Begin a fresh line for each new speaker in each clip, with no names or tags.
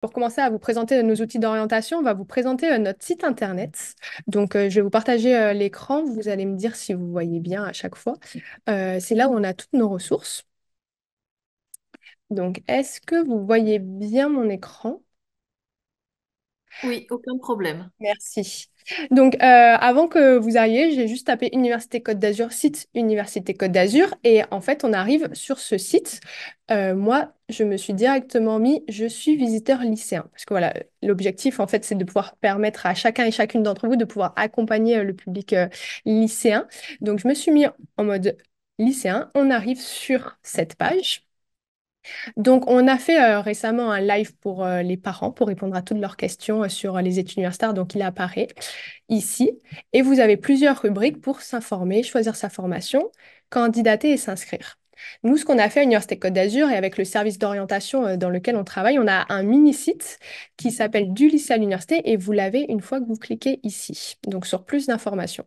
Pour commencer à vous présenter nos outils d'orientation, on va vous présenter euh, notre site internet. Donc, euh, je vais vous partager euh, l'écran. Vous allez me dire si vous voyez bien à chaque fois. C'est là où on a toutes nos ressources. Donc, est-ce que vous voyez bien mon écran?
Oui, aucun problème.
Merci. Donc, euh, avant que vous arriviez, j'ai juste tapé Université Côte d'Azur, site Université Côte d'Azur. Et en fait, on arrive sur ce site. Euh, moi, je me suis directement mis, je suis visiteur lycéen. Parce que voilà, l'objectif, en fait, c'est de pouvoir permettre à chacun et chacune d'entre vous de pouvoir accompagner euh, le public lycéen. Donc, je me suis mis en mode lycéen. On arrive sur cette page. Donc, on a fait euh, récemment un live pour euh, les parents pour répondre à toutes leurs questions euh, sur les études universitaires. Donc, il apparaît ici. Et vous avez plusieurs rubriques pour s'informer, choisir sa formation, candidater et s'inscrire. Nous, ce qu'on a fait à l'Université Côte d'Azur et avec le service d'orientation dans lequel on travaille, on a un mini-site qui s'appelle Du lycée à l'université et vous l'avez une fois que vous cliquez ici, donc sur plus d'informations.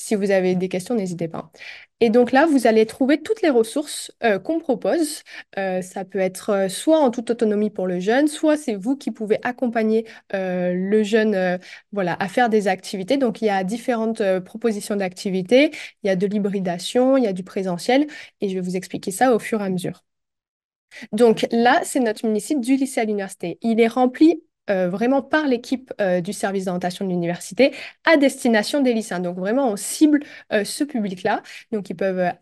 Si vous avez des questions, n'hésitez pas. Et donc là, vous allez trouver toutes les ressources euh, qu'on propose. Euh, ça peut être euh, soit en toute autonomie pour le jeune, soit c'est vous qui pouvez accompagner le jeune voilà, à faire des activités. Donc il y a différentes propositions d'activités, il y a de l'hybridation, il y a du présentiel, et je vais vous expliquer ça au fur et à mesure. Donc là, c'est notre mini du lycée à l'université. Il est rempli euh, vraiment par l'équipe euh, du service d'orientation de l'université à destination des lycéens. Donc vraiment, on cible euh, ce public-là. Donc ils peuvent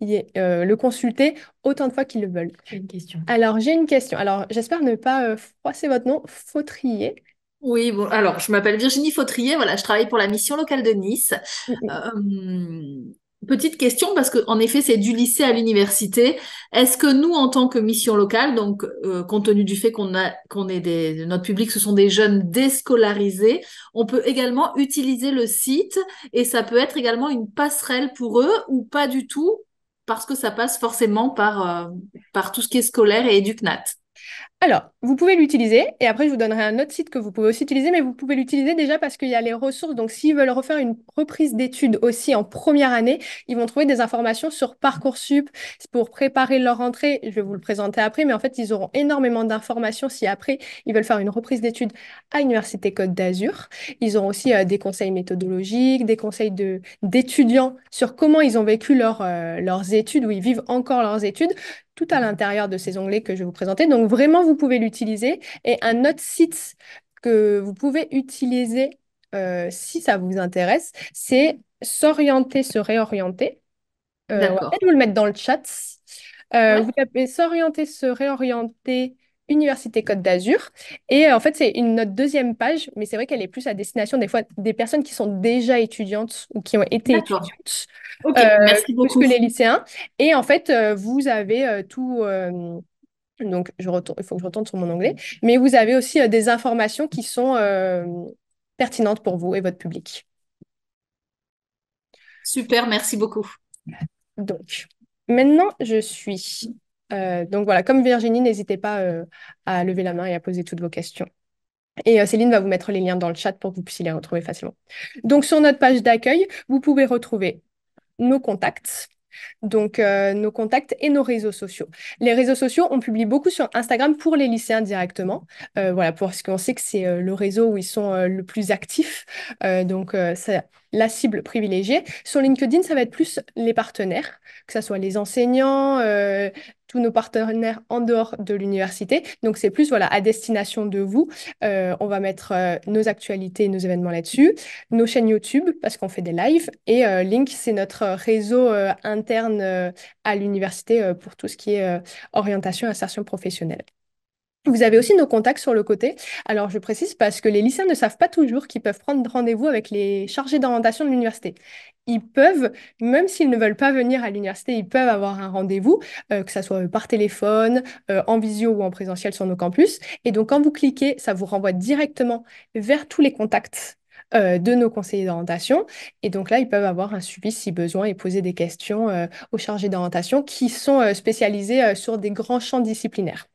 le consulter autant de fois qu'ils le veulent. J'ai une question. Alors j'ai une question. Alors j'espère ne pas froisser votre nom, Fautrier.
Oui, bon, alors je
m'appelle Virginie Fautrier, voilà, je
travaille pour la mission locale de Nice. Mm, mm. Petite question, parce que en effet, c'est du lycée à l'université. Est-ce que nous, en tant que mission locale, donc euh, compte tenu du fait qu'on a qu'on est des notre public, ce sont des jeunes déscolarisés, on peut également utiliser le site et ça peut être également une passerelle pour eux ou pas du tout, parce que ça passe forcément par euh, par tout ce qui est scolaire et éducnat. Alors,
vous pouvez l'utiliser et après, je vous donnerai un autre site que vous pouvez aussi utiliser, mais vous pouvez l'utiliser déjà parce qu'il y a les ressources. Donc, s'ils veulent refaire une reprise d'études aussi en première année, ils vont trouver des informations sur Parcoursup pour préparer leur entrée, Je vais vous le présenter après, mais en fait, ils auront énormément d'informations si après, ils veulent faire une reprise d'études à l'Université Côte d'Azur. Ils auront aussi euh, des conseils méthodologiques, des conseils d'étudiants sur comment ils ont vécu euh, leurs études, où ils vivent encore leurs études tout à l'intérieur de ces onglets que je vais vous présenter. Donc vraiment, vous pouvez l'utiliser. Et un autre site que vous pouvez utiliser euh, si ça vous intéresse, c'est s'orienter, se réorienter. Euh, vais peut vous le mettre dans le chat. Euh, vous tapez s'orienter, se réorienter Université Côte d'Azur. Et euh, en fait, c'est une notre deuxième page, mais c'est vrai qu'elle est plus à destination des fois des personnes qui sont déjà étudiantes ou qui ont été étudiantes, euh, merci beaucoup. que les lycéens. Et en fait, euh, vous avez tout. donc, je il faut que je retourne sur mon anglais. Mais vous avez aussi des informations qui sont pertinentes pour vous et votre public.
Super, merci beaucoup.
Donc, maintenant, je suis euh, donc voilà, comme Virginie, n'hésitez pas euh, à lever la main et à poser toutes vos questions. Et euh, Céline va vous mettre les liens dans le chat pour que vous puissiez les retrouver facilement. Donc sur notre page d'accueil, vous pouvez retrouver nos contacts. Donc, nos contacts et nos réseaux sociaux. Les réseaux sociaux, on publie beaucoup sur Instagram pour les lycéens directement. voilà, parce qu'on sait que c'est le réseau où ils sont le plus actifs. donc, ça la cible privilégiée. Sur LinkedIn, ça va être plus les partenaires, que ce soit les enseignants, euh, tous nos partenaires en dehors de l'université. Donc c'est plus voilà à destination de vous. Euh, on va mettre euh, nos actualités, nos événements là-dessus, nos chaînes YouTube parce qu'on fait des lives et Link c'est notre réseau interne à l'université pour tout ce qui est orientation insertion professionnelle. Vous avez aussi nos contacts sur le côté. Alors, je précise parce que les lycéens ne savent pas toujours qu'ils peuvent prendre rendez-vous avec les chargés d'orientation de l'université. Ils peuvent, même s'ils ne veulent pas venir à l'université, ils peuvent avoir un rendez-vous, euh, que ce soit euh, par téléphone, euh, en visio ou en présentiel sur nos campus. Et donc, quand vous cliquez, ça vous renvoie directement vers tous les contacts de nos conseillers d'orientation. Et donc là, ils peuvent avoir un suivi si besoin et poser des questions aux chargés d'orientation qui sont spécialisés sur des grands champs disciplinaires.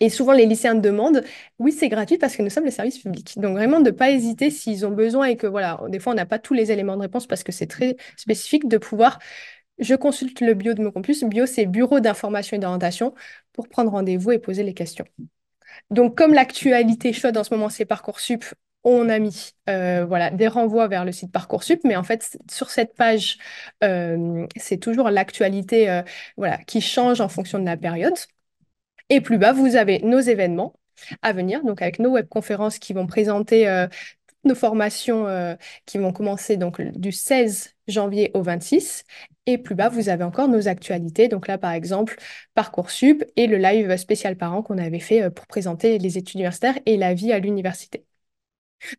Et souvent, les lycéens demandent, oui, c'est gratuit parce que nous sommes le service public. Donc, vraiment, de ne pas hésiter s'ils ont besoin et que, voilà, des fois, on n'a pas tous les éléments de réponse parce que c'est très spécifique de pouvoir, je consulte le bio de mon campus. Bio, c'est Bureau d'information et d'orientation pour prendre rendez-vous et poser les questions. Donc, comme l'actualité chaude en ce moment, c'est Parcoursup, on a mis euh, des renvois vers le site Parcoursup, mais en fait, sur cette page, euh, c'est toujours l'actualité euh, qui change en fonction de la période. Et plus bas, vous avez nos événements à venir, donc avec nos webconférences qui vont présenter euh, nos formations euh, qui vont commencer donc du 16 janvier au 26. Et plus bas, vous avez encore nos actualités. Donc là, par exemple, Parcoursup et le live spécial an qu'on avait fait euh, pour présenter les études universitaires et la vie à l'université.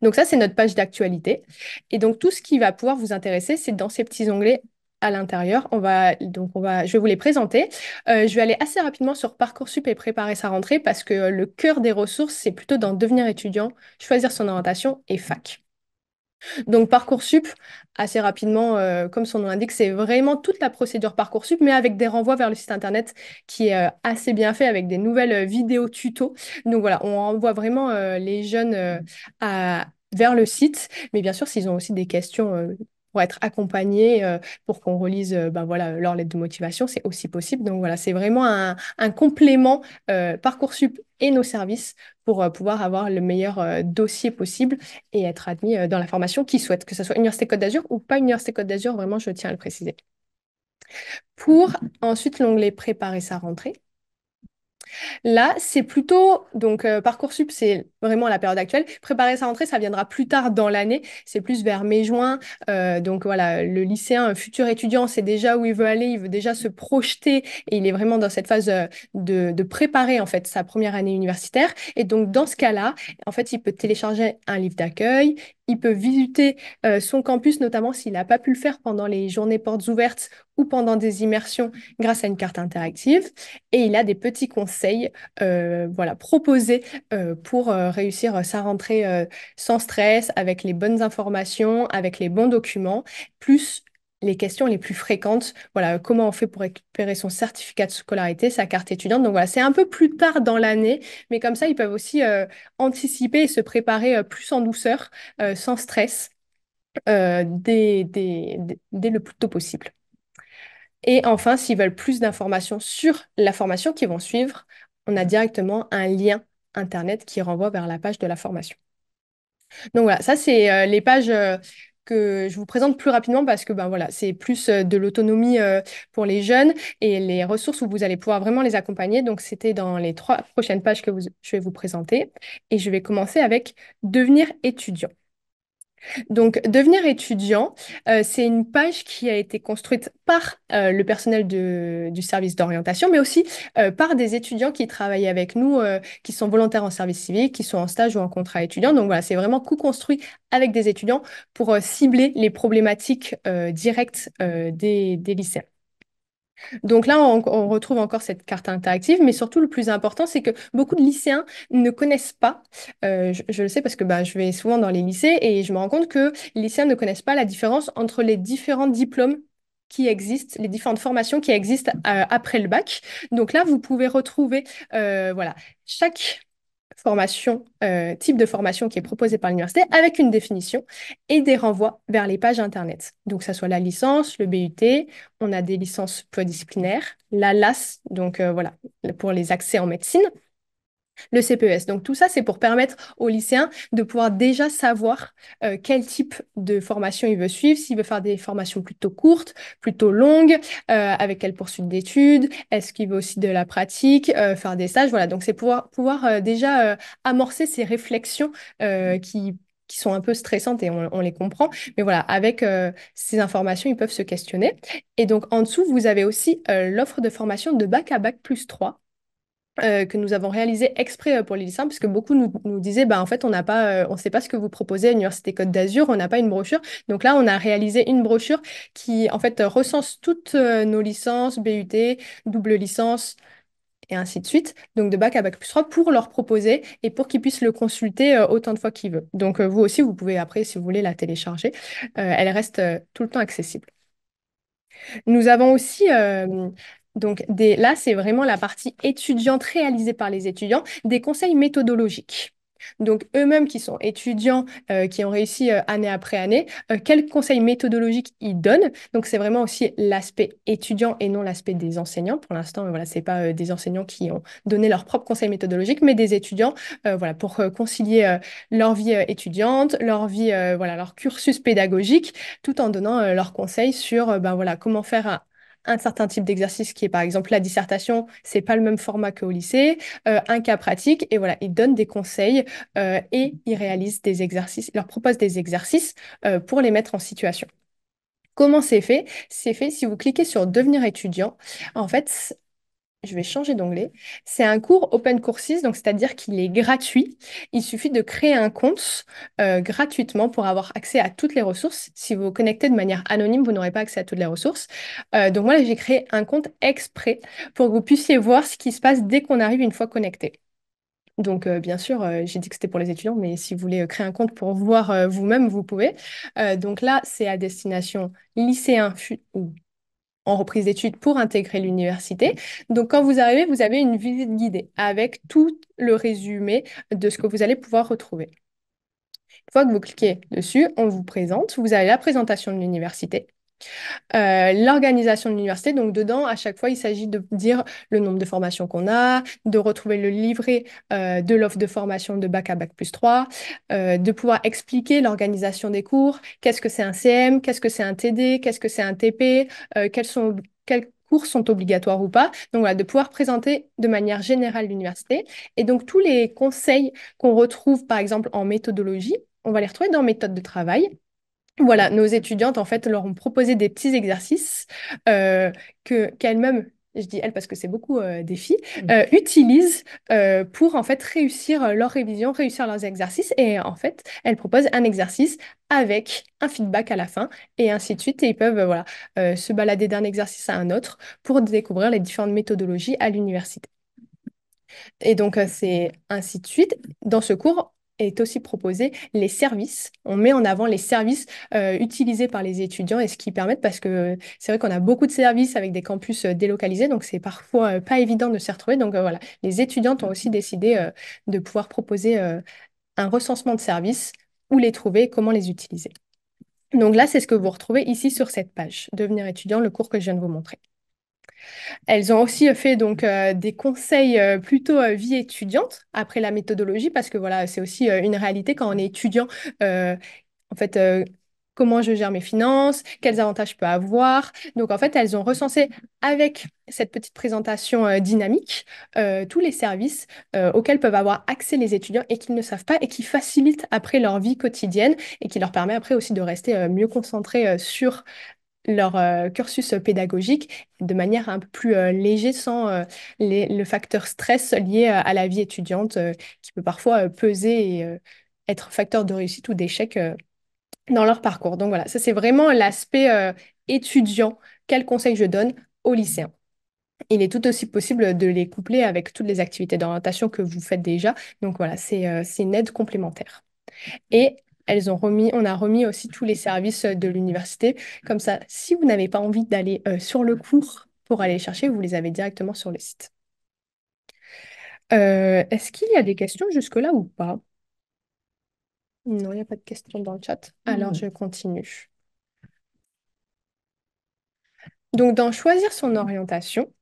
Donc ça, c'est notre page d'actualité. Et donc tout ce qui va pouvoir vous intéresser, c'est dans ces petits onglets à l'intérieur. On va donc on va, je vais vous les présenter. Euh, je vais aller assez rapidement sur parcoursup et préparer sa rentrée parce que le cœur des ressources c'est plutôt dans devenir étudiant, choisir son orientation et fac. Donc Parcoursup, assez rapidement, euh, comme son nom l'indique, c'est vraiment toute la procédure Parcoursup, mais avec des renvois vers le site internet qui est euh, assez bien fait, avec des nouvelles vidéos tuto. Donc voilà, on renvoie vraiment les jeunes à, vers le site, mais bien sûr, s'ils ont aussi des questions être accompagné, euh, pour qu'on relise euh, ben voilà, leur lettre de motivation, c'est aussi possible. Donc voilà, c'est vraiment un, un complément euh, Parcoursup et nos services pour pouvoir avoir le meilleur dossier possible et être admis dans la formation qui souhaite, que ce soit Université Côte d'Azur ou pas Université Côte d'Azur, vraiment, je tiens à le préciser. Pour ensuite l'onglet préparer sa rentrée, Là, c'est plutôt, donc euh, Parcoursup, c'est vraiment la période actuelle. Préparer sa rentrée, ça viendra plus tard dans l'année, c'est plus vers mai-juin. Euh, donc voilà, le lycéen, futur étudiant, c'est déjà où il veut aller, il veut déjà se projeter et il est vraiment dans cette phase euh, de, de préparer en fait sa première année universitaire. Et donc dans ce cas-là, en fait, il peut télécharger un livre d'accueil, il peut visiter euh, son campus, notamment s'il n'a pas pu le faire pendant les journées portes ouvertes ou pendant des immersions grâce à une carte interactive. Et il a des petits conseils euh, voilà, proposés euh, pour réussir sa rentrée sans stress, avec les bonnes informations, avec les bons documents, plus les questions les plus fréquentes. Voilà, comment on fait pour récupérer son certificat de scolarité, sa carte étudiante. Donc voilà, c'est un peu plus tard dans l'année, mais comme ça, ils peuvent aussi euh, anticiper et se préparer euh, plus en douceur, euh, sans stress, dès, le plus tôt possible. Et enfin, s'ils veulent plus d'informations sur la formation qu'ils vont suivre, on a directement un lien Internet qui renvoie vers la page de la formation. Donc voilà, ça c'est les pages que je vous présente plus rapidement parce que ben voilà, c'est plus euh, de l'autonomie euh, pour les jeunes et les ressources où vous allez pouvoir vraiment les accompagner. Donc c'était dans les trois prochaines pages que je vais vous présenter et je vais commencer avec devenir étudiant. Donc, devenir étudiant, euh, c'est une page qui a été construite par euh, le personnel du service d'orientation, mais aussi euh, par des étudiants qui travaillent avec nous, qui sont volontaires en service civique, qui sont en stage ou en contrat étudiant. Donc voilà, c'est vraiment co-construit avec des étudiants pour cibler les problématiques directes des, des lycéens. Donc là, on, retrouve encore cette carte interactive, mais surtout le plus important, c'est que beaucoup de lycéens ne connaissent pas, euh, je, le sais parce que bah, je vais souvent dans les lycées et je me rends compte que les lycéens ne connaissent pas la différence entre les différents diplômes qui existent, les différentes formations qui existent euh, après le bac. Donc là, vous pouvez retrouver euh, voilà, chaque formation, euh, type de formation qui est proposée par l'université, avec une définition et des renvois vers les pages Internet. Donc, ça soit la licence, le BUT, on a des licences pluridisciplinaires, la LAS, donc euh, voilà, pour les accès en médecine le CPES. Donc tout ça, c'est pour permettre aux lycéens de pouvoir déjà savoir euh, quel type de formation ils veulent suivre, s'ils veulent faire des formations plutôt courtes, plutôt longues, euh, avec quelle poursuite d'études, est-ce qu'il veut aussi de la pratique, euh, faire des stages, voilà. Donc c'est pouvoir, pouvoir déjà amorcer ces réflexions qui sont un peu stressantes et on, les comprend. Mais voilà, avec ces informations, ils peuvent se questionner. Et donc, en dessous, vous avez aussi l'offre de formation de bac à bac plus 3 euh, que nous avons réalisé exprès euh, pour les lycéens, que beaucoup nous, disaient, bah, en fait, on n'a pas, euh, on ne sait pas ce que vous proposez à l'Université Côte d'Azur, on n'a pas une brochure. Donc là, on a réalisé une brochure qui, en fait, recense toutes nos licences, BUT, double licence, et ainsi de suite, donc de bac à bac plus 3, pour leur proposer et pour qu'ils puissent le consulter autant de fois qu'ils veulent. Donc vous aussi, vous pouvez après, si vous voulez, la télécharger. elle reste tout le temps accessible. Nous avons aussi donc là, c'est vraiment la partie étudiante réalisée par les étudiants, des conseils méthodologiques. Donc eux-mêmes qui sont étudiants, euh, qui ont réussi euh, année après année, euh, quels conseils méthodologiques ils donnent. Donc c'est vraiment aussi l'aspect étudiant et non l'aspect des enseignants. Pour l'instant, voilà, c'est pas des enseignants qui ont donné leurs propres conseils méthodologiques, mais des étudiants, voilà, pour concilier leur vie étudiante, leur vie, voilà, leur cursus pédagogique, tout en donnant leurs conseils sur, ben voilà, comment faire un, un certain type d'exercice qui est par exemple la dissertation, c'est pas le même format qu'au lycée, euh, un cas pratique, et voilà, ils donnent des conseils euh, et ils réalisent des exercices, ils leur proposent des exercices euh, pour les mettre en situation. Comment c'est fait C'est fait si vous cliquez sur devenir étudiant. En fait, je vais changer d'onglet. C'est un cours Open Courses, donc c'est-à-dire qu'il est gratuit. Il suffit de créer un compte euh, gratuitement pour avoir accès à toutes les ressources. Si vous vous connectez de manière anonyme, vous n'aurez pas accès à toutes les ressources. Euh, donc voilà, j'ai créé un compte exprès pour que vous puissiez voir ce qui se passe dès qu'on arrive une fois connecté. Donc, euh, bien sûr, j'ai dit que c'était pour les étudiants, mais si vous voulez créer un compte pour voir vous-même, vous pouvez. donc là, c'est à destination lycéen ou en reprise d'études pour intégrer l'université. Donc, quand vous arrivez, vous avez une visite guidée avec tout le résumé de ce que vous allez pouvoir retrouver. Une fois que vous cliquez dessus, on vous présente, vous avez la présentation de l'université, euh, l'organisation de l'université, donc dedans, à chaque fois, il s'agit de dire le nombre de formations qu'on a, de retrouver le livret euh, de l'offre de formation de bac à bac plus 3, euh, de pouvoir expliquer l'organisation des cours, qu'est-ce que c'est un CM, qu'est-ce que c'est un TD, qu'est-ce que c'est un TP, quels sont... Quels cours sont obligatoires ou pas. Donc voilà, de pouvoir présenter de manière générale l'université. Et donc tous les conseils qu'on retrouve, par exemple, en méthodologie, on va les retrouver dans méthode de travail. Voilà, nos étudiantes, en fait, leur ont proposé des petits exercices euh, qu'elles-mêmes je dis elles parce que c'est beaucoup euh, des filles, mmh. euh, utilisent pour en fait réussir leur révision, réussir leurs exercices. Et en fait, elles proposent un exercice avec un feedback à la fin et ainsi de suite. Et ils peuvent voilà, se balader d'un exercice à un autre pour découvrir les différentes méthodologies à l'université. Et donc, c'est ainsi de suite. Dans ce cours, est aussi proposé les services. On met en avant les services euh, utilisés par les étudiants et ce qui permettent, parce que c'est vrai qu'on a beaucoup de services avec des campus euh, délocalisés, donc c'est parfois euh, pas évident de se retrouver. Donc voilà, les étudiantes ont aussi mm-hmm. décidé de pouvoir proposer un recensement de services, où les trouver, comment les utiliser. Donc là, c'est ce que vous retrouvez ici sur cette page, Devenir étudiant, le cours que je viens de vous montrer. Elles ont aussi euh, fait donc euh, des conseils euh, plutôt vie étudiante après la méthodologie parce que voilà, c'est aussi une réalité quand on est étudiant en fait comment je gère mes finances, quels avantages je peux avoir. Donc en fait, elles ont recensé avec cette petite présentation dynamique tous les services auxquels peuvent avoir accès les étudiants et qu'ils ne savent pas et qui facilitent après leur vie quotidienne et qui leur permet après aussi de rester mieux concentrés sur leur euh, cursus pédagogique de manière un peu plus euh, léger sans euh, le facteur stress lié à la vie étudiante qui peut parfois peser et être facteur de réussite ou d'échec dans leur parcours. Donc voilà, ça c'est vraiment l'aspect étudiant. Quel conseil je donne aux lycéens il est tout aussi possible de les coupler avec toutes les activités d'orientation que vous faites déjà. Donc voilà, c'est une aide complémentaire. Et ont remis, on a remis aussi tous les services euh, de l'université. Comme ça, si vous n'avez pas envie d'aller euh, sur le cours pour aller chercher, vous les avez directement sur le site. Euh, est-ce qu'il y a des questions jusque-là ou pas? Non, il n'y a pas de questions dans le chat. Alors, hmm. je continue. Donc, dans choisir son orientation,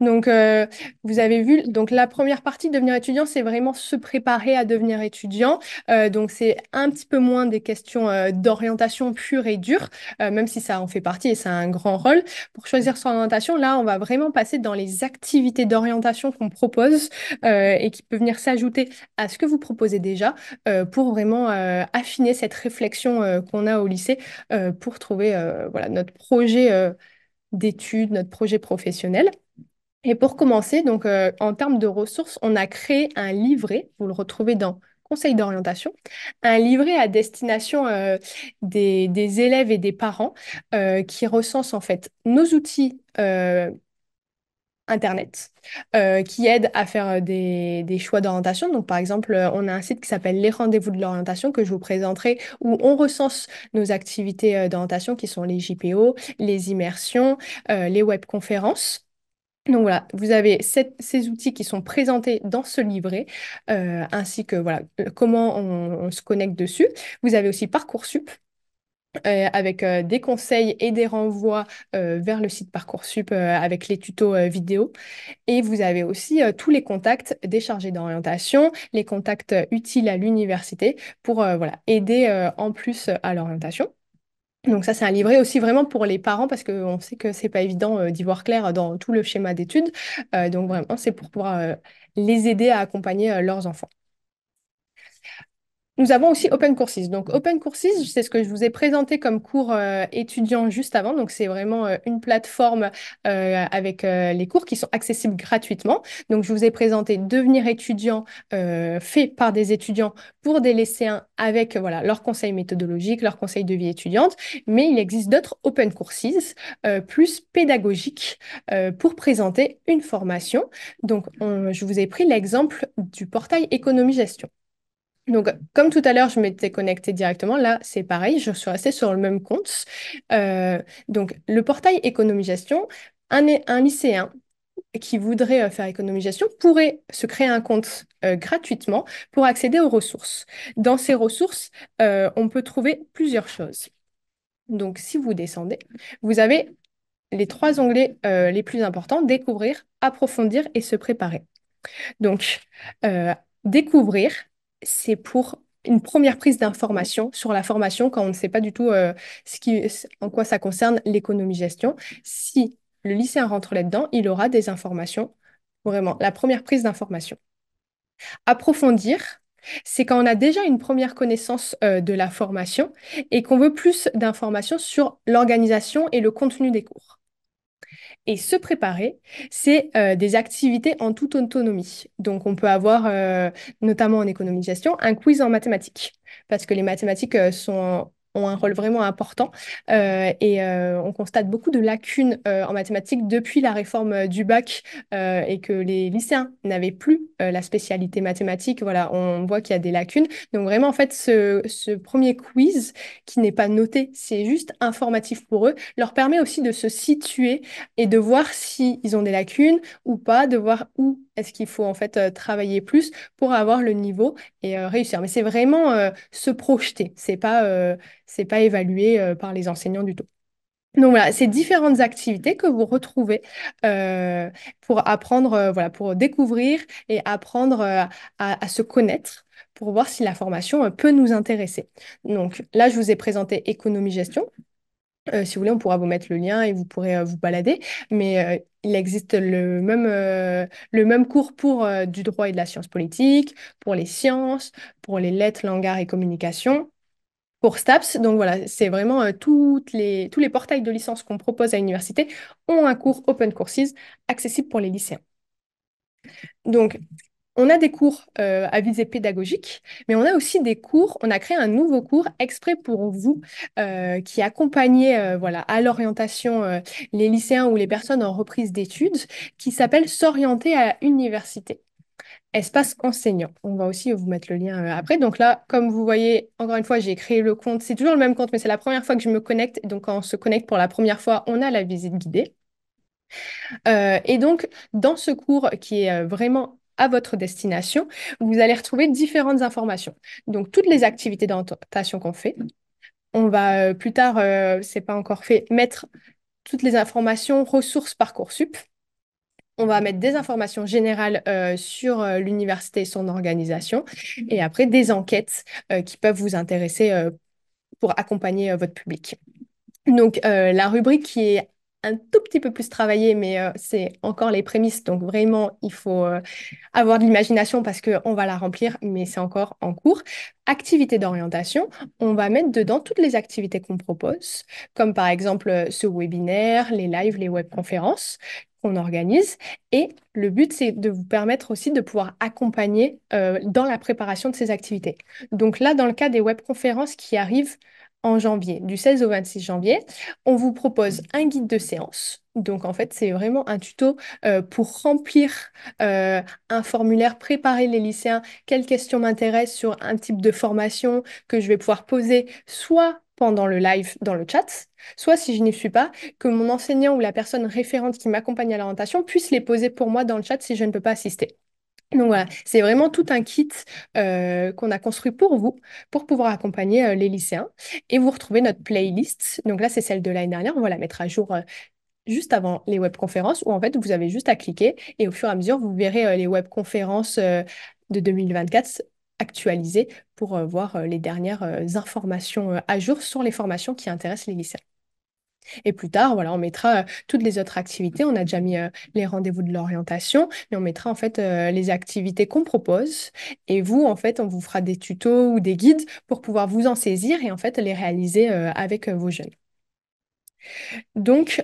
donc, euh, vous avez vu, donc la première partie, de devenir étudiant, c'est vraiment se préparer à devenir étudiant. Euh, donc, c'est un petit peu moins des questions euh, d'orientation pure et dure, même si ça en fait partie et ça a un grand rôle. Pour choisir son orientation, là, on va vraiment passer dans les activités d'orientation qu'on propose et qui peut venir s'ajouter à ce que vous proposez déjà pour vraiment affiner cette réflexion qu'on a au lycée pour trouver voilà, notre projet d'études, notre projet professionnel. Et pour commencer, donc, euh, en termes de ressources, on a créé un livret, vous le retrouvez dans Conseil d'orientation, un livret à destination euh, des, élèves et des parents euh, qui recense en fait nos outils Internet qui aident à faire des, choix d'orientation. Donc, par exemple, on a un site qui s'appelle Les Rendez-vous de l'orientation que je vous présenterai où on recense nos activités d'orientation qui sont les JPO, les immersions, les webconférences. Donc voilà, vous avez ces outils qui sont présentés dans ce livret, euh, ainsi que voilà euh, comment on, se connecte dessus. Vous avez aussi Parcoursup, euh, avec des conseils et des renvois vers le site Parcoursup avec les tutos vidéo. Et vous avez aussi tous les contacts des chargés d'orientation, les contacts utiles à l'université pour aider en plus à l'orientation. Donc ça, c'est un livret aussi vraiment pour les parents parce qu'on sait que c'est pas évident euh, d'y voir clair dans tout le schéma d'études. Euh, donc vraiment, c'est pour pouvoir euh, les aider à accompagner leurs enfants. Nous avons aussi Open Courses. Donc, Open Courses, c'est ce que je vous ai présenté comme cours euh, étudiant juste avant. Donc, c'est vraiment euh, une plateforme euh, avec les cours qui sont accessibles gratuitement. Donc, je vous ai présenté Devenir étudiant fait par des étudiants pour des lycéens avec voilà, leurs conseils méthodologiques, leurs conseils de vie étudiante. Mais il existe d'autres Open Courses plus pédagogiques pour présenter une formation. Donc, je vous ai pris l'exemple du portail économie-gestion. Donc, comme tout à l'heure, je m'étais connectée directement. Là, c'est pareil, je suis restée sur le même compte. Euh, donc, le portail économisation, un, lycéen qui voudrait euh, faire économisation pourrait se créer un compte euh, gratuitement pour accéder aux ressources. Dans ces ressources, on peut trouver plusieurs choses. Donc, si vous descendez, vous avez les trois onglets les plus importants, découvrir, approfondir et se préparer. Donc, découvrir, c'est pour une première prise d'information sur la formation quand on ne sait pas du tout euh, ce qui, en quoi ça concerne l'économie-gestion. Si le lycéen rentre là-dedans, il aura des informations, vraiment, la première prise d'information. Approfondir, c'est quand on a déjà une première connaissance euh, de la formation et qu'on veut plus d'informations sur l'organisation et le contenu des cours. Et se préparer, c'est euh, des activités en toute autonomie. Donc, on peut avoir, euh, notamment en économie de gestion, un quiz en mathématiques, parce que les mathématiques euh, sont ont un rôle vraiment important euh, et euh, on constate beaucoup de lacunes euh, en mathématiques depuis la réforme du bac et que les lycéens n'avaient plus la spécialité mathématique. Voilà, on voit qu'il y a des lacunes. Donc vraiment, en fait, ce, premier quiz qui n'est pas noté, c'est juste informatif pour eux, leur permet aussi de se situer et de voir s'ils ont des lacunes ou pas, de voir où est-ce qu'il faut en fait euh, travailler plus pour avoir le niveau et euh, réussir Mais c'est vraiment euh, se projeter. C'est pas pas évalué par les enseignants du tout. Donc voilà, c'est différentes activités que vous retrouvez pour apprendre, voilà, pour découvrir et apprendre à, se connaître pour voir si la formation peut nous intéresser. Donc là, je vous ai présenté économie-gestion. Euh, si vous voulez, on pourra vous mettre le lien et vous pourrez euh, vous balader. Mais euh, il existe le même, le même cours pour du droit et de la science politique, pour les sciences, pour les lettres, langues et communication, pour STAPS. Donc voilà, c'est vraiment toutes les, tous les portails de licence qu'on propose à l'université ont un cours Open Courses accessible pour les lycéens. Donc, on a des cours euh, à visée pédagogique, mais on a aussi des cours, on a créé un nouveau cours exprès pour vous euh, qui accompagnait euh, voilà, à l'orientation les lycéens ou les personnes en reprise d'études qui s'appelle S'orienter à l'université. Espace enseignant. On va aussi vous mettre le lien après. Donc là, comme vous voyez, encore une fois, j'ai créé le compte. C'est toujours le même compte, mais c'est la première fois que je me connecte. Donc quand on se connecte pour la première fois, on a la visite guidée. et donc, dans ce cours qui est vraiment votre destination, vous allez retrouver différentes informations. Donc, toutes les activités d'orientation qu'on fait, on va euh, plus tard, euh, c'est pas encore fait, mettre toutes les informations ressources Parcoursup. On va mettre des informations générales euh, sur l'université et son organisation, et après des enquêtes qui peuvent vous intéresser pour accompagner votre public. Donc, la rubrique qui est un tout petit peu plus travaillé, mais euh, c'est encore les prémices. Donc vraiment, il faut euh, avoir de l'imagination parce qu'on va la remplir, mais c'est encore en cours. Activité d'orientation, on va mettre dedans toutes les activités qu'on propose, comme par exemple euh, ce webinaire, les lives, les webconférences qu'on organise. Et le but, c'est de vous permettre aussi de pouvoir accompagner dans la préparation de ces activités. Donc là, dans le cas des webconférences qui arrivent en janvier, du 16 au 26 janvier, on vous propose mm. un guide de séance. Donc en fait, c'est vraiment un tuto euh, pour remplir euh, un formulaire, préparer les lycéens, quelles questions m'intéressent sur un type de formation que je vais pouvoir poser, soit pendant le live dans le chat, soit si je n'y suis pas, que mon enseignant ou la personne référente qui m'accompagne à l'orientation puisse les poser pour moi dans le chat si je ne peux pas assister. Donc voilà, c'est vraiment tout un kit euh, qu'on a construit pour vous, pour pouvoir accompagner euh, les lycéens. Et vous retrouvez notre playlist. Donc là, c'est celle de l'année dernière. On va la mettre à jour euh, juste avant les webconférences, où en fait, vous avez juste à cliquer et au fur et à mesure, vous verrez les webconférences de 2024 actualisées pour voir les dernières informations à jour sur les formations qui intéressent les lycéens. Et plus tard, voilà, on mettra euh, toutes les autres activités. On a déjà mis euh, les rendez-vous de l'orientation, mais on mettra en fait euh, les activités qu'on propose. Et vous, en fait, on vous fera des tutos ou des guides pour pouvoir vous en saisir et en fait les réaliser avec vos jeunes. Donc,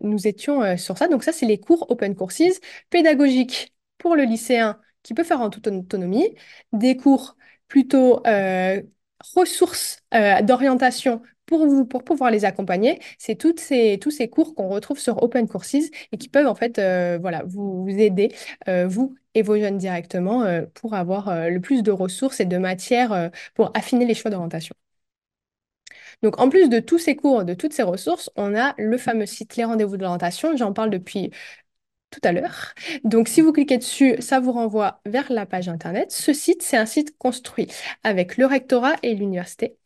nous étions sur ça. Donc, ça, c'est les cours Open Courses pédagogiques pour le lycéen qui peut faire en toute autonomie, des cours plutôt ressources d'orientation pour, vous, pour pouvoir les accompagner, c'est toutes ces, tous ces cours qu'on retrouve sur Open Courses et qui peuvent en fait euh, voilà, vous, aider, euh, vous et vos jeunes directement, euh, pour avoir le plus de ressources et de matières pour affiner les choix d'orientation. Donc, en plus de tous ces cours, de toutes ces ressources, on a le fameux site Les Rendez-vous de l'orientation. J'en parle depuis tout à l'heure. Donc, si vous cliquez dessus, ça vous renvoie vers la page Internet. Ce site, c'est un site construit avec le rectorat et l'université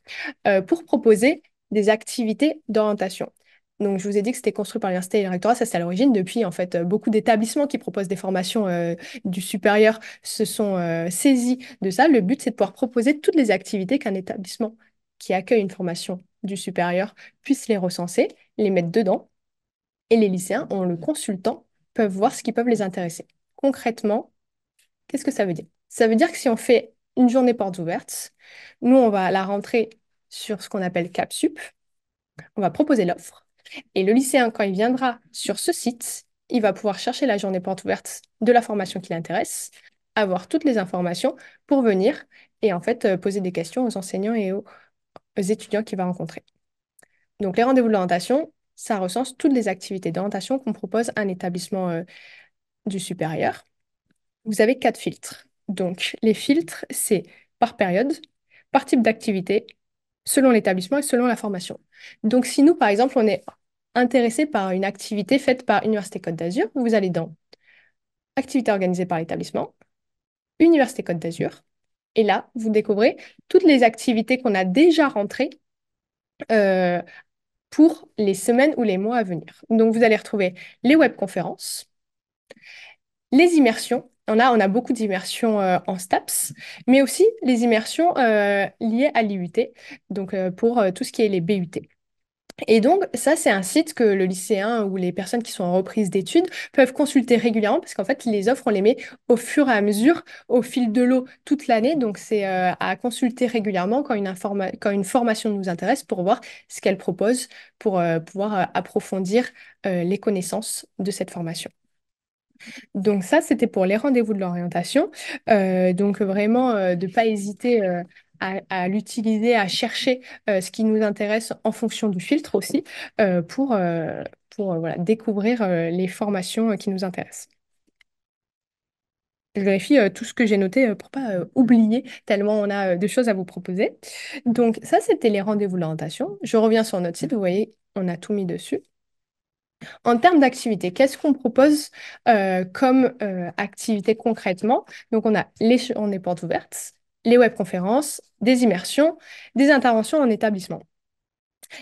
euh, pour proposer des activités d'orientation. Donc, je vous ai dit que c'était construit par l'université et le rectorat. Ça, c'est à l'origine. Depuis, en fait, euh, beaucoup d'établissements qui proposent des formations euh, du supérieur se sont saisis de ça. Le but, c'est de pouvoir proposer toutes les activités qu'un établissement qui accueille une formation du supérieur puisse les recenser, les mettre dedans. Et les lycéens, ont le consultant, peuvent voir ce qui peut les intéresser. Concrètement, qu'est-ce que ça veut dire Ça veut dire que si on fait une journée porte ouverte, nous, on va la rentrer sur ce qu'on appelle CapSup, on va proposer l'offre, et le lycéen, quand il viendra sur ce site, il va pouvoir chercher la journée porte ouverte de la formation qui l'intéresse, avoir toutes les informations pour venir et en fait euh, poser des questions aux enseignants et aux, étudiants qu'il va rencontrer. Donc les rendez-vous de l'orientation, ça recense toutes les activités d'orientation qu'on propose à un établissement euh, du supérieur. Vous avez quatre filtres. Donc, les filtres, c'est par période, par type d'activité, selon l'établissement et selon la formation. Donc, si nous, par exemple, on est intéressé par une activité faite par Université Côte d'Azur, vous allez dans Activité organisée par l'établissement, Université Côte d'Azur, et là, vous découvrez toutes les activités qu'on a déjà rentrées euh, pour les semaines ou les mois à venir. Donc, vous allez retrouver les webconférences, les immersions. a, on a beaucoup d'immersions euh, en STAPS, mais aussi les immersions euh, liées à l'IUT, donc euh, pour tout ce qui est les BUT. Et donc, ça, c'est un site que le lycéen ou les personnes qui sont en reprise d'études peuvent consulter régulièrement parce qu'en fait, les offres, on les met au fur et à mesure, au fil de l'eau toute l'année. Donc, c'est euh, à consulter régulièrement quand une, quand une formation nous intéresse pour voir ce qu'elle propose pour euh, pouvoir euh, approfondir les connaissances de cette formation. Donc ça, c'était pour les rendez-vous de l'orientation. donc vraiment, de ne pas hésiter à, l'utiliser, à chercher euh, ce qui nous intéresse en fonction du filtre aussi euh, pour, euh, pour voilà, découvrir les formations qui nous intéressent. Je vérifie tout ce que j'ai noté pour pour pas oublier, tellement on a des choses à vous proposer. Donc ça, c'était les rendez-vous de l'orientation. Je reviens sur notre site, vous voyez, on a tout mis dessus. En termes d'activité, qu'est-ce qu'on propose comme activité concrètement Donc on a les, on est portes ouvertes, les webconférences, des immersions, des interventions en établissement.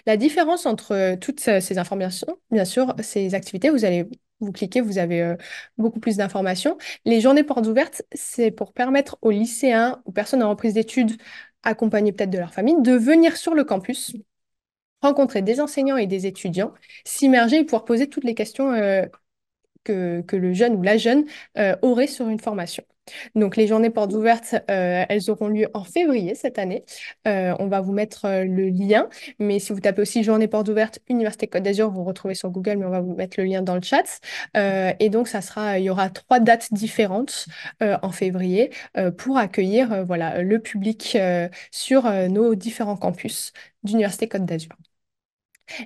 La différence entre euh, toutes ces informations, bien sûr, ces activités, vous allez vous cliquez, vous avez euh, beaucoup plus d'informations. Les journées portes ouvertes, c'est pour permettre aux lycéens ou personnes en reprise d'études, accompagnées peut-être de leur famille, de venir sur le campus, rencontrer des enseignants et des étudiants, s'immerger et pouvoir poser toutes les questions euh, que, le jeune ou la jeune aurait sur une formation. Donc les journées portes ouvertes, euh, elles auront lieu en février cette année. Euh, on va vous mettre euh, le lien, mais si vous tapez aussi journées portes ouvertes Université Côte d'Azur, vous, vous retrouvez sur Google, mais on va vous mettre le lien dans le chat. et donc ça sera, il y aura trois dates différentes en février pour accueillir voilà le public sur nos différents campus d'Université Côte d'Azur.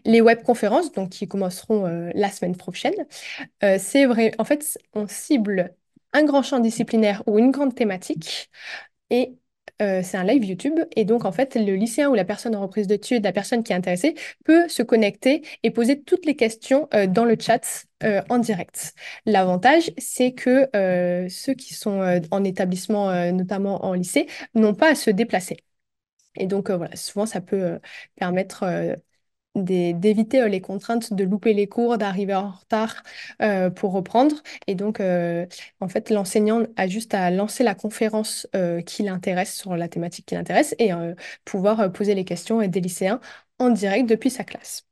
Les webconférences, donc qui commenceront la semaine prochaine, c'est vrai. En fait, on cible un grand champ disciplinaire ou une grande thématique. Et euh, c'est un live YouTube. Et donc, en fait, le lycéen ou la personne en reprise d'études, la personne qui est intéressée, peut se connecter et poser toutes les questions euh, dans le chat euh, en direct. L'avantage, c'est que ceux qui sont en établissement, notamment en lycée, n'ont pas à se déplacer. Et donc, voilà, souvent, ça peut permettre d'éviter euh, les contraintes de louper les cours, d'arriver en retard euh, pour reprendre. Et donc, euh, en fait, l'enseignant a juste à lancer la conférence qui l'intéresse sur la thématique qui l'intéresse et pouvoir poser les questions des lycéens en direct depuis sa classe.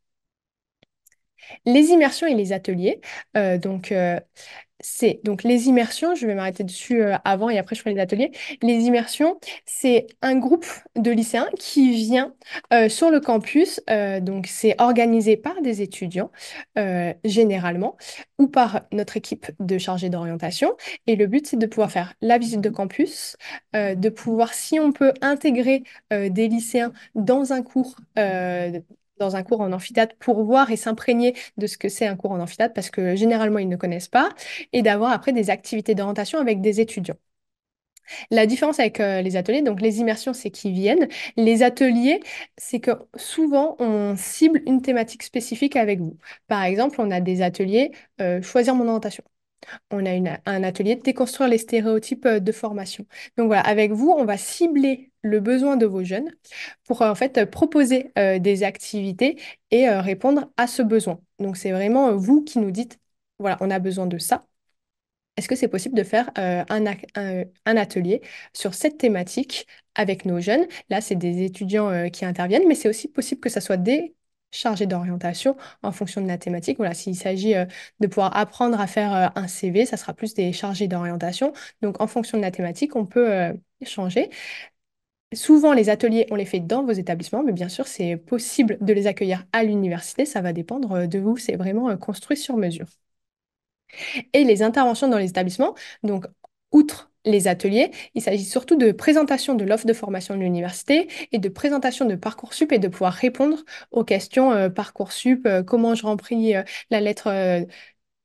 Les immersions et les ateliers. donc, c'est donc les immersions, je vais m'arrêter dessus euh, avant et après je ferai les ateliers. Les immersions, c'est un groupe de lycéens qui vient euh, sur le campus, euh, donc c'est organisé par des étudiants généralement ou par notre équipe de chargés d'orientation. Et le but, c'est de pouvoir faire la visite de campus, de pouvoir, si on peut, intégrer des lycéens dans un cours dans un cours en amphithéâtre pour voir et s'imprégner de ce que c'est un cours en amphithéâtre parce que généralement ils ne connaissent pas et d'avoir après des activités d'orientation avec des étudiants. La différence avec euh, les ateliers, donc les immersions, c'est qu'ils viennent. Les ateliers, c'est que souvent, on cible une thématique spécifique avec vous. Par exemple, on a des ateliers euh, choisir mon orientation. On a un atelier de déconstruire les stéréotypes euh, de formation. Donc voilà, avec vous, on va cibler le besoin de vos jeunes pour euh, en fait proposer euh, des activités et répondre à ce besoin. Donc c'est vraiment vous qui nous dites, voilà, on a besoin de ça. Est-ce que c'est possible de faire un, atelier sur cette thématique avec nos jeunes Là, c'est des étudiants qui interviennent, mais c'est aussi possible que ça soit des chargés d'orientation en fonction de la thématique. Voilà, s'il s'agit euh, de pouvoir apprendre à faire euh, un CV, ça sera plus des chargés d'orientation. Donc, en fonction de la thématique, on peut euh, changer. Souvent, les ateliers, on les fait dans vos établissements, mais bien sûr, c'est possible de les accueillir à l'université. Ça va dépendre de vous. C'est vraiment construit sur mesure. Et les interventions dans les établissements, donc outre les ateliers, il s'agit surtout de présentation de l'offre de formation de l'université et de présentation de Parcoursup et de pouvoir répondre aux questions euh, Parcoursup, euh, comment je remplis euh, la lettre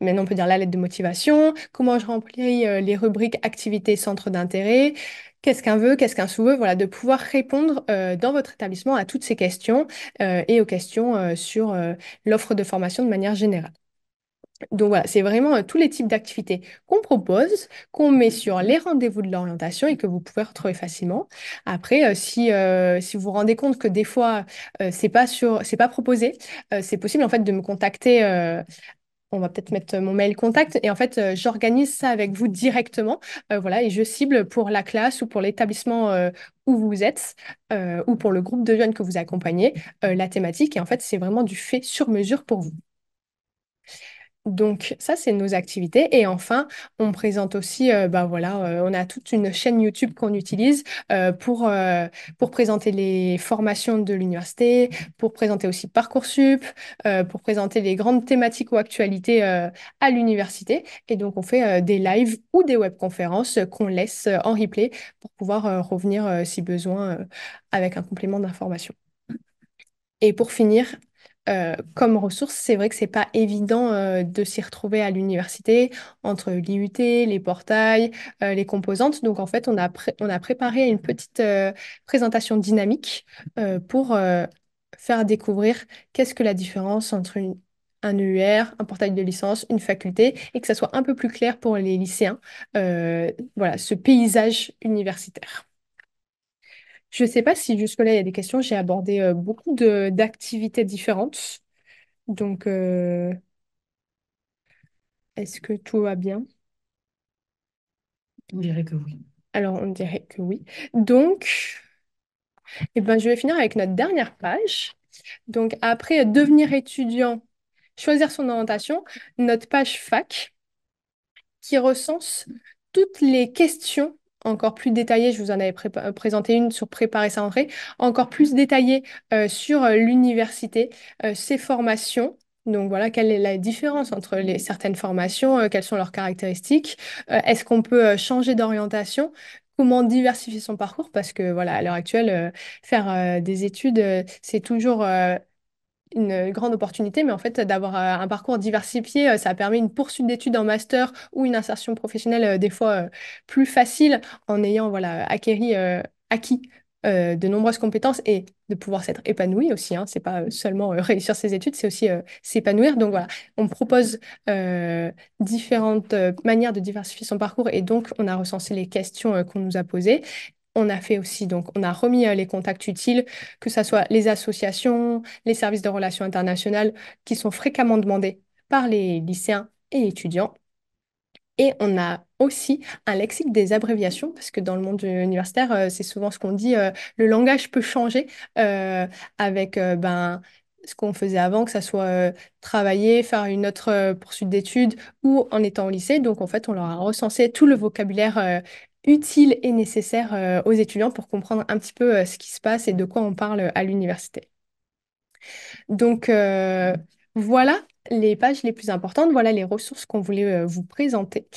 maintenant on peut dire la lettre de motivation, comment je remplis les rubriques activités, centres d'intérêt, qu'est-ce qu'un veut, qu'est-ce qu'un sous voilà, de pouvoir répondre dans votre établissement à toutes ces questions et aux questions sur l'offre de formation de manière générale. Donc voilà, c'est vraiment euh, tous les types d'activités qu'on propose, qu'on met sur les rendez-vous de l'orientation et que vous pouvez retrouver facilement. Après, euh, euh, si, vous vous rendez compte que des fois, c'est pas pas proposé, c'est possible en fait de me contacter on va peut-être mettre mon mail contact et en fait j'organise ça avec vous directement voilà et je cible pour la classe ou pour l'établissement où vous êtes ou pour le groupe de jeunes que vous accompagnez la thématique et en fait c'est vraiment du fait sur mesure pour vous. Donc ça, c'est nos activités. Et enfin, on présente aussi, euh, bah voilà, euh, on a toute une chaîne YouTube qu'on utilise euh, pour, pour présenter les formations de l'université, pour présenter aussi Parcoursup, pour présenter les grandes thématiques ou actualités à l'université. Et donc, on fait des lives ou des webconférences qu'on laisse en replay pour pouvoir revenir si besoin avec un complément d'information. Et pour finir, euh, comme ressources, c'est vrai que c'est pas évident euh, de s'y retrouver à l'université entre l'IUT, les portails, euh, les composantes. Donc en fait, on a, préparé une petite présentation dynamique pour faire découvrir qu'est-ce que la différence entre un EUR, e un portail de licence, une faculté, et que ça soit un peu plus clair pour les lycéens, voilà, ce paysage universitaire. Je ne sais pas si jusque-là, il y a des questions. J'ai abordé euh, beaucoup d'activités différentes. Donc, euh, est-ce que tout va bien?
On dirait que oui.
Alors, on dirait que oui. Donc, eh ben, je vais finir avec notre dernière page. Donc, après devenir étudiant, choisir son orientation, notre page fac qui recense toutes les questions encore plus détaillée, je vous en avais euh, présenté une sur préparer sa rentrée, encore plus détaillée euh, sur euh, l'université, ses formations. Donc voilà, quelle est la différence entre les, certaines formations, quelles sont leurs caractéristiques, est-ce qu'on peut changer d'orientation, comment diversifier son parcours, parce que voilà, à l'heure actuelle, faire des études, c'est toujours une grande opportunité, mais en fait, d'avoir euh, un parcours diversifié, euh, ça permet une poursuite d'études en master ou une insertion professionnelle euh, des fois plus facile en ayant voilà, acquis de nombreuses compétences et de pouvoir s'être épanoui aussi. Hein. C'est pas seulement réussir ses études, c'est aussi s'épanouir. Donc voilà, on propose différentes manières de diversifier son parcours et donc on a recensé les questions qu'on nous a posées on a fait aussi. Donc, on a remis euh, les contacts utiles, que ce soit les associations, les services de relations internationales, qui sont fréquemment demandés par les lycéens et étudiants. Et on a aussi un lexique des abréviations, parce que dans le monde universitaire, euh, c'est souvent ce qu'on dit, euh, le langage peut changer avec ben, ce qu'on faisait avant, que ça soit travailler, faire une autre poursuite d'études ou en étant au lycée. Donc, en fait, on leur a recensé tout le vocabulaire utile et nécessaire euh, aux étudiants pour comprendre un petit peu euh, ce qui se passe et de quoi on parle euh, à l'université. Donc voilà les pages les plus importantes, voilà les ressources qu'on voulait vous présenter.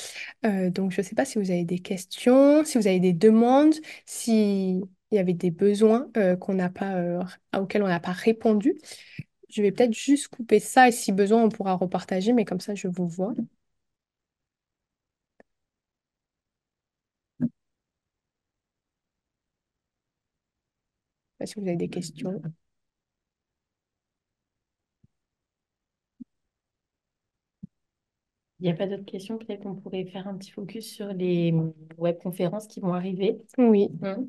donc je ne sais pas si vous avez des questions, si vous avez des demandes, s'il y avait des besoins qu'on n'a pas, auxquels on n'a pas répondu. Je vais peut-être juste couper ça et si besoin on pourra repartager, mais comme ça je vous vois.
pas si vous avez des questions. Il n'y a pas d'autres questions. Peut-être qu'on pourrait faire un petit focus sur les webconférences qui vont arriver. Oui. Hein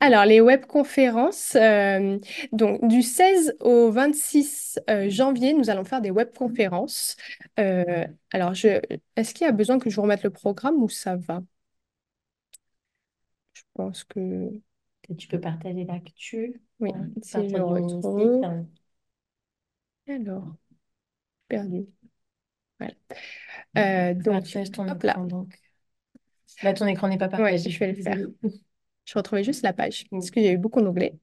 alors, les webconférences, euh, donc du 16 au 26 euh, janvier, nous allons faire des webconférences. Euh, alors, est-ce qu'il y a besoin que je vous remette le programme ou ça va? Je pense
que tu peux partager l'actu. Oui, euh, si hein. Alors, perdu. Voilà. Mmh. Euh, donc, hop là. donc. Là, bah, ton écran n'est pas partagé. Oui, je vais le faire. Je
retrouvais juste la page, mmh. parce qu'il y a eu beaucoup d'onglets.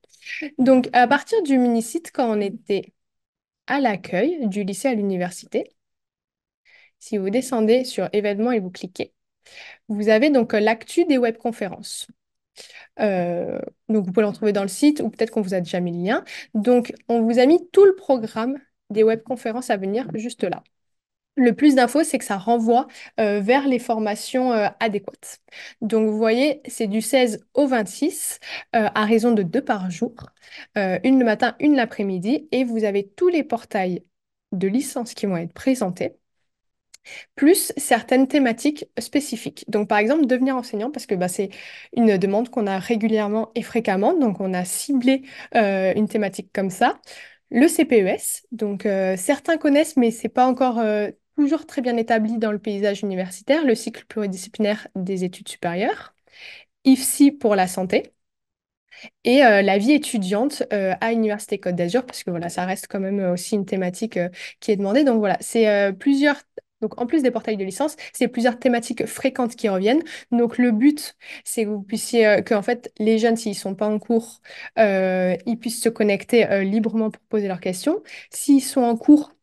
Donc, à partir du mini-site, quand on était à l'accueil, du lycée à l'université, si vous descendez sur événements et vous cliquez, vous avez donc euh, l'actu des webconférences. Euh, donc, vous pouvez le trouver dans le site ou peut-être qu'on vous a déjà mis le lien. Donc, on vous a mis tout le programme des webconférences à venir juste là. Le plus d'infos, c'est que ça renvoie euh, vers les formations euh, adéquates. Donc, vous voyez, c'est du 16 au 26, à raison de deux par jour, une le matin, une l'après-midi, et vous avez tous les portails de licence qui vont être présentés plus certaines thématiques spécifiques. Donc par exemple, devenir enseignant, parce que bah, c'est une demande qu'on a régulièrement et fréquemment, donc on a ciblé euh, une thématique comme ça. Le CPES, donc euh, certains connaissent, mais c'est pas encore euh, toujours très bien établi dans le paysage universitaire, le cycle pluridisciplinaire des études supérieures. IFSI pour la santé, et la vie étudiante à l'Université Côte d'Azur, parce que voilà, ça reste quand même aussi une thématique qui est demandée. Donc voilà, c'est plusieurs donc, en plus des portails de licence, c'est plusieurs thématiques fréquentes qui reviennent. Donc, le but, c'est que vous puissiez, euh, que en fait, les jeunes, s'ils sont pas en cours, euh, ils puissent se connecter euh, librement pour poser leurs questions. S'ils sont en cours,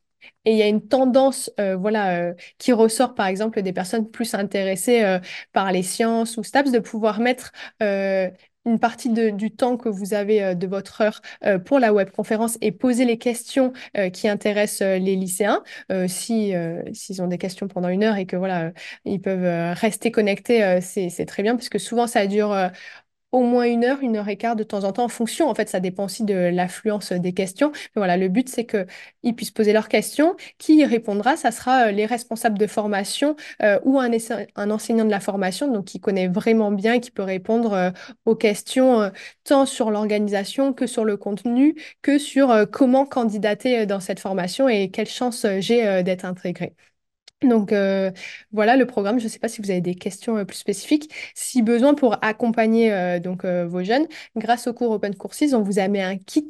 et il y a une tendance voilà, qui ressort, par exemple, des personnes plus intéressées par les sciences ou STAPS, de pouvoir mettre une partie du temps que vous avez euh, de votre heure euh, pour la webconférence et poser les questions euh, qui intéressent les lycéens. si s'ils ont des questions pendant une heure et que voilà, ils peuvent rester connectés, c'est très bien parce que souvent ça dure au moins une heure, une heure et quart de temps en temps en fonction. En fait, ça dépend aussi de l'affluence des questions. Mais voilà, le but, c'est qu'ils puissent poser leurs questions. Qui répondra, ça sera euh, les responsables de formation euh, ou un, enseignant de la formation, donc qui connaît vraiment bien et qui peut répondre euh, aux questions tant sur l'organisation que sur le contenu, que sur comment candidater dans cette formation et quelle chance j'ai d'être intégré. Donc euh, voilà le programme. Je ne sais pas si vous avez des questions euh, plus spécifiques. Si besoin pour accompagner euh, donc vos jeunes, grâce au cours Open Courses, on vous a un kit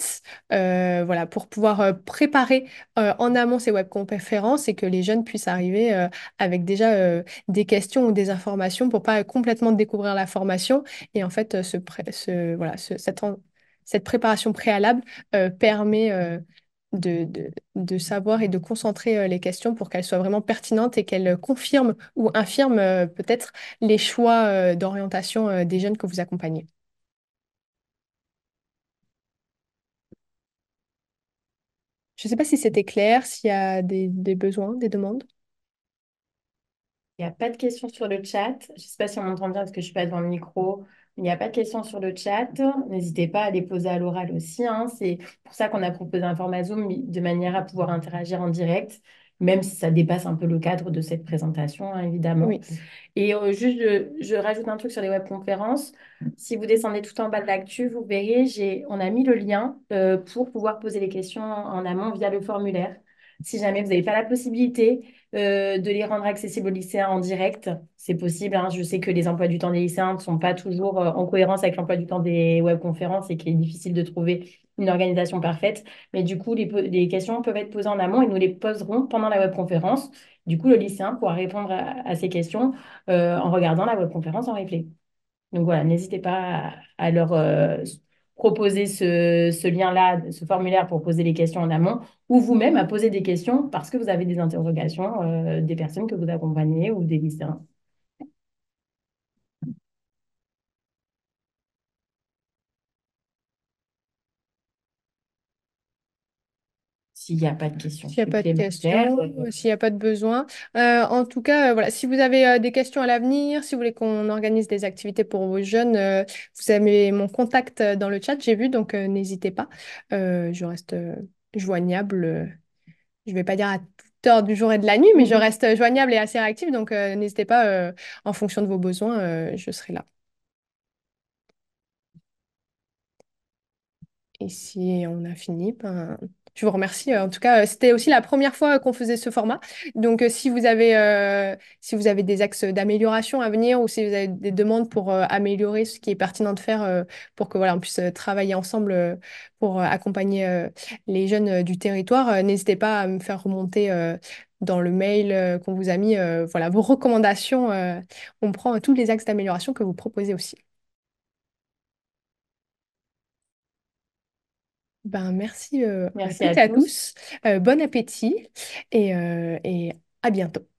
voilà pour pouvoir préparer en amont ces webconférences et que les jeunes puissent arriver avec déjà des questions ou des informations pour pas complètement découvrir la formation et en fait ce, voilà cette, cette préparation préalable permet de, savoir et de concentrer euh, les questions pour qu'elles soient vraiment pertinentes et qu'elles euh, confirment ou infirment euh, peut-être les choix d'orientation des jeunes que vous accompagnez. Je ne sais pas si c'était clair, s'il y a des, des, besoins, des demandes.
Il n'y a pas de questions sur le chat. Je ne sais pas si on m'entend bien parce que je ne suis pas devant le micro. Il n'y a pas de questions sur le chat. N'hésitez pas à les poser à l'oral aussi. Hein. C'est pour ça qu'on a proposé un format Zoom de manière à pouvoir interagir en direct, même si ça dépasse un peu le cadre de cette présentation, hein, évidemment. Et euh, juste, je, rajoute un truc sur les webconférences. Si vous descendez tout en bas de l'actu, vous verrez, on a mis le lien euh, pour pouvoir poser les questions en amont via le formulaire. Si jamais vous n'avez pas la possibilité, euh, de les rendre accessibles aux lycéens en direct. C'est possible. Hein. Je sais que les emplois du temps des lycéens ne sont pas toujours euh, en cohérence avec l'emploi du temps des webconférences et qu'il est difficile de trouver une organisation parfaite. Mais du coup, les, questions peuvent être posées en amont et nous les poserons pendant la webconférence. Du coup, le lycéen pourra répondre à, ces questions euh, en regardant la webconférence en replay. Donc voilà, n'hésitez pas à, leur proposer ce, lien-là, ce formulaire pour poser les questions en amont, ou vous-même à poser des questions parce que vous avez des interrogations euh, des personnes que vous accompagnez ou des lycéens. s'il n'y a pas de questions. S'il n'y a pas de questions, euh, s'il
n'y a pas de besoin. Euh, en tout cas, euh, voilà, si vous avez des questions à l'avenir, si vous voulez qu'on organise des activités pour vos jeunes, vous avez mon contact dans le chat, j'ai vu, donc n'hésitez pas. je reste joignable. je ne vais pas dire à toute heure du jour et de la nuit, mais je mhm. reste joignable et assez réactive, donc n'hésitez pas, en fonction de vos besoins, je serai là. Et si on a fini, ben... Je vous remercie. Euh, en tout cas, euh, c'était aussi la première fois euh, qu'on faisait ce format. Donc, si vous avez, si vous avez des axes d'amélioration à venir ou si vous avez des demandes pour améliorer ce qui est pertinent de faire pour que voilà, on puisse travailler ensemble pour accompagner les jeunes du territoire, n'hésitez pas à me faire remonter dans le mail qu'on vous a mis voilà, vos recommandations. on prend tous les axes d'amélioration que vous proposez aussi. Ben, merci, euh, à, tous. Euh, bon appétit et euh, à bientôt.